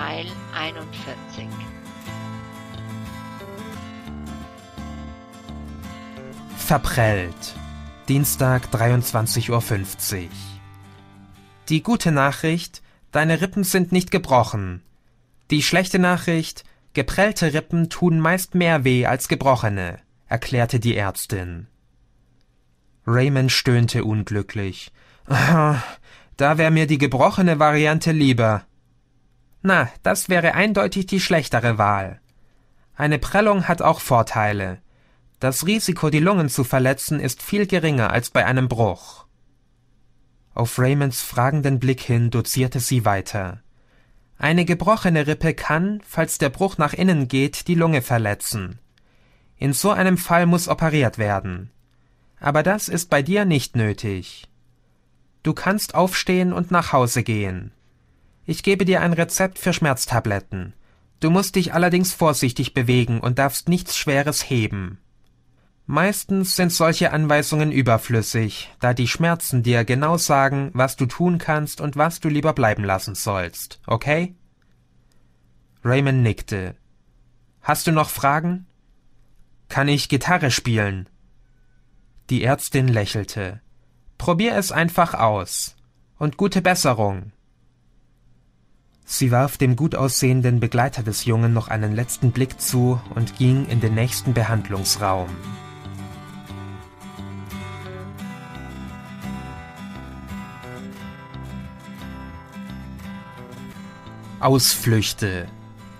Teil 41. Verprellt. Dienstag 23.50 Uhr. Die gute Nachricht, deine Rippen sind nicht gebrochen. Die schlechte Nachricht, geprellte Rippen tun meist mehr weh als gebrochene, erklärte die Ärztin. Raymond stöhnte unglücklich. Da wäre mir die gebrochene Variante lieber. Na, das wäre eindeutig die schlechtere Wahl. Eine Prellung hat auch Vorteile. Das Risiko, die Lungen zu verletzen, ist viel geringer als bei einem Bruch. Auf Raymonds fragenden Blick hin dozierte sie weiter. Eine gebrochene Rippe kann, falls der Bruch nach innen geht, die Lunge verletzen. In so einem Fall muss operiert werden. Aber das ist bei dir nicht nötig. Du kannst aufstehen und nach Hause gehen. Ich gebe dir ein Rezept für Schmerztabletten. Du musst dich allerdings vorsichtig bewegen und darfst nichts Schweres heben. Meistens sind solche Anweisungen überflüssig, da die Schmerzen dir genau sagen, was du tun kannst und was du lieber bleiben lassen sollst, okay? Raymond nickte. Hast du noch Fragen? Kann ich Gitarre spielen? Die Ärztin lächelte. Probier es einfach aus. Und gute Besserung. Sie warf dem gut aussehenden Begleiter des Jungen noch einen letzten Blick zu und ging in den nächsten Behandlungsraum. Ausflüchte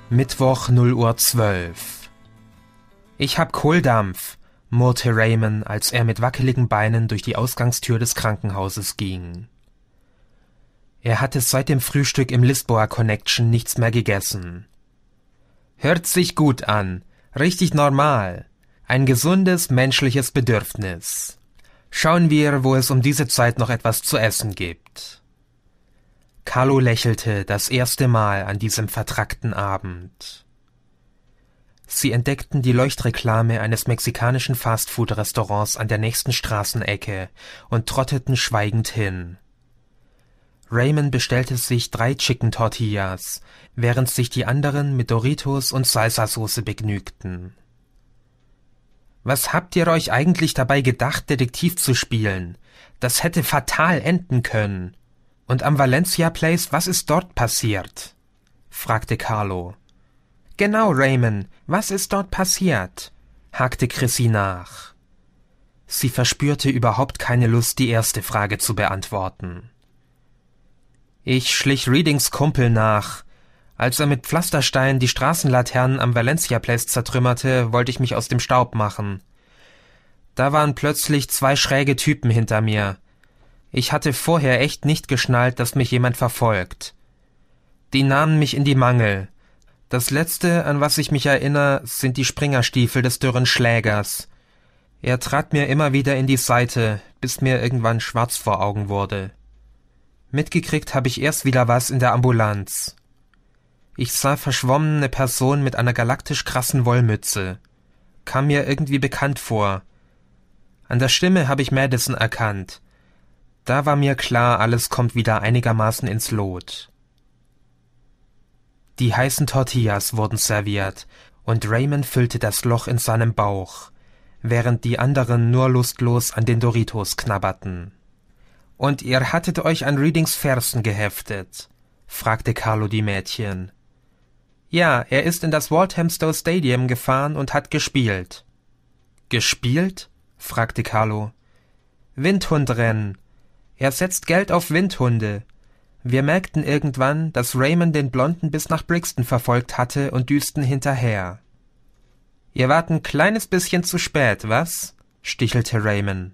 Mittwoch 0.12 Uhr Ich hab Kohldampf, murrte Raymond, als er mit wackeligen Beinen durch die Ausgangstür des Krankenhauses ging. Er hatte seit dem Frühstück im Lisboa Connection nichts mehr gegessen. Hört sich gut an, richtig normal, ein gesundes menschliches Bedürfnis. Schauen wir, wo es um diese Zeit noch etwas zu essen gibt. Carlo lächelte das erste Mal an diesem vertrackten Abend. Sie entdeckten die Leuchtreklame eines mexikanischen Fastfood-Restaurants an der nächsten Straßenecke und trotteten schweigend hin. Raymond bestellte sich drei Chicken Tortillas, während sich die anderen mit Doritos und Salsa-Soße begnügten. Was habt ihr euch eigentlich dabei gedacht, Detektiv zu spielen? Das hätte fatal enden können. Und am Valencia Place, was ist dort passiert? fragte Carlo. Genau, Raymond, was ist dort passiert? hakte Chrissy nach. Sie verspürte überhaupt keine Lust, die erste Frage zu beantworten. Ich schlich Readings Kumpel nach. Als er mit Pflastersteinen die Straßenlaternen am Valencia Place zertrümmerte, wollte ich mich aus dem Staub machen. Da waren plötzlich zwei schräge Typen hinter mir. Ich hatte vorher echt nicht geschnallt, dass mich jemand verfolgt. Die nahmen mich in die Mangel. Das letzte, an was ich mich erinnere, sind die Springerstiefel des dürren Schlägers. Er trat mir immer wieder in die Seite, bis mir irgendwann schwarz vor Augen wurde. Mitgekriegt habe ich erst wieder was in der Ambulanz. Ich sah verschwommene Person mit einer galaktisch krassen Wollmütze. Kam mir irgendwie bekannt vor. An der Stimme habe ich Madison erkannt. Da war mir klar, alles kommt wieder einigermaßen ins Lot. Die heißen Tortillas wurden serviert, und Raymond füllte das Loch in seinem Bauch, während die anderen nur lustlos an den Doritos knabberten. Und ihr hattet euch an Readings Versen geheftet? fragte Carlo die Mädchen. Ja, er ist in das Walthamstow Stadium gefahren und hat gespielt. Gespielt? fragte Carlo. Windhundrennen. Er setzt Geld auf Windhunde. Wir merkten irgendwann, dass Raymond den Blonden bis nach Brixton verfolgt hatte und düsten hinterher. Ihr wart ein kleines bisschen zu spät, was? stichelte Raymond.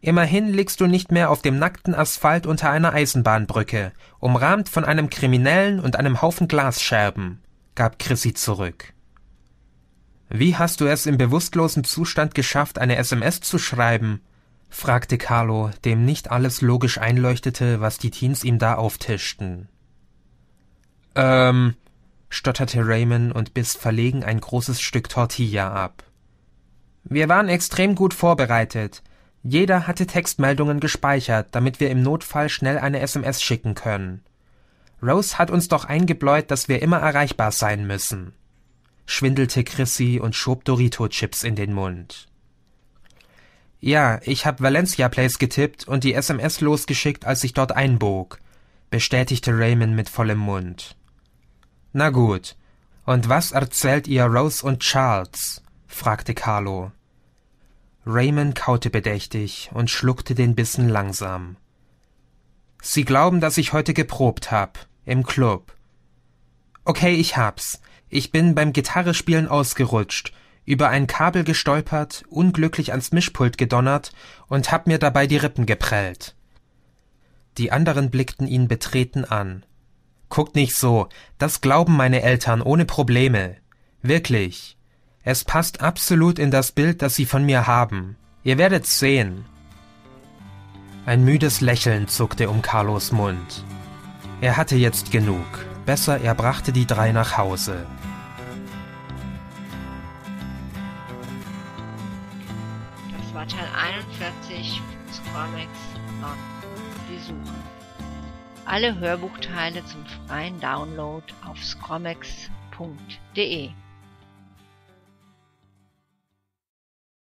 Immerhin liegst du nicht mehr auf dem nackten Asphalt unter einer Eisenbahnbrücke, umrahmt von einem Kriminellen und einem Haufen Glasscherben, gab Chrissy zurück. Wie hast du es im bewusstlosen Zustand geschafft, eine SMS zu schreiben? fragte Carlo, dem nicht alles logisch einleuchtete, was die Teens ihm da auftischten. Ähm, stotterte Raymond und biss verlegen ein großes Stück Tortilla ab. Wir waren extrem gut vorbereitet. Jeder hatte Textmeldungen gespeichert, damit wir im Notfall schnell eine SMS schicken können. Rose hat uns doch eingebläut, dass wir immer erreichbar sein müssen, schwindelte Chrissy und schob Dorito-Chips in den Mund. Ja, ich hab Valencia Place getippt und die SMS losgeschickt, als ich dort einbog, bestätigte Raymond mit vollem Mund. Na gut. Und was erzählt ihr Rose und Charles? fragte Carlo. Raymond kaute bedächtig und schluckte den Bissen langsam. Sie glauben, dass ich heute geprobt hab. Im Club. Okay, ich hab's. Ich bin beim Gitarrespielen ausgerutscht, über ein Kabel gestolpert, unglücklich ans Mischpult gedonnert und hab mir dabei die Rippen geprellt. Die anderen blickten ihn betreten an. Guckt nicht so, das glauben meine Eltern ohne Probleme. Wirklich. Es passt absolut in das Bild, das Sie von mir haben. Ihr werdet's sehen. Ein müdes Lächeln zuckte um Carlos Mund. Er hatte jetzt genug. Besser, er brachte die drei nach Hause. Das war Teil 41 des Comics Die Suche. Alle Hörbuchteile zum freien Download auf scromex.de.